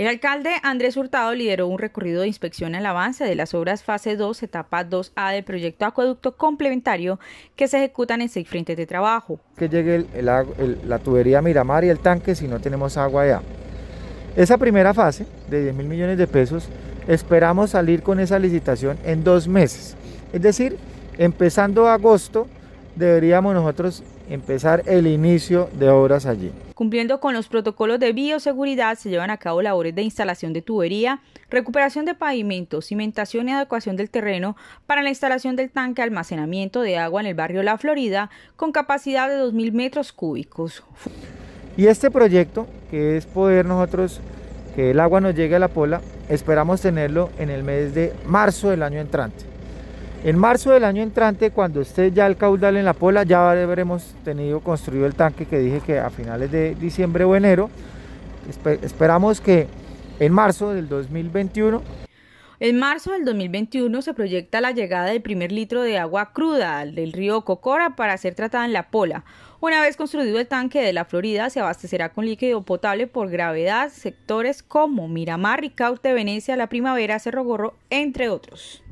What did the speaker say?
El alcalde Andrés Hurtado lideró un recorrido de inspección al avance de las obras fase 2, etapa 2A del proyecto acueducto complementario que se ejecutan en seis frentes de trabajo. Que llegue la tubería Miramar y el tanque si no tenemos agua ya. Esa primera fase de 10 mil millones de pesos esperamos salir con esa licitación en dos meses. Es decir, empezando agosto deberíamos nosotros empezar el inicio de obras allí. Cumpliendo con los protocolos de bioseguridad, se llevan a cabo labores de instalación de tubería, recuperación de pavimento cimentación y adecuación del terreno para la instalación del tanque almacenamiento de agua en el barrio La Florida con capacidad de 2.000 metros cúbicos. Y este proyecto, que es poder nosotros que el agua nos llegue a la pola, esperamos tenerlo en el mes de marzo del año entrante. En marzo del año entrante, cuando esté ya el caudal en la pola, ya habremos tenido construido el tanque que dije que a finales de diciembre o enero. esperamos que en marzo del 2021 en marzo del 2021 se proyecta la llegada del primer litro de agua cruda del río Cocora para ser tratada en la pola. Una vez construido el tanque de la Florida, se abastecerá con líquido potable por gravedad sectores como Miramar, Ricaute Venecia, La Primavera, Cerro Gorro, entre otros.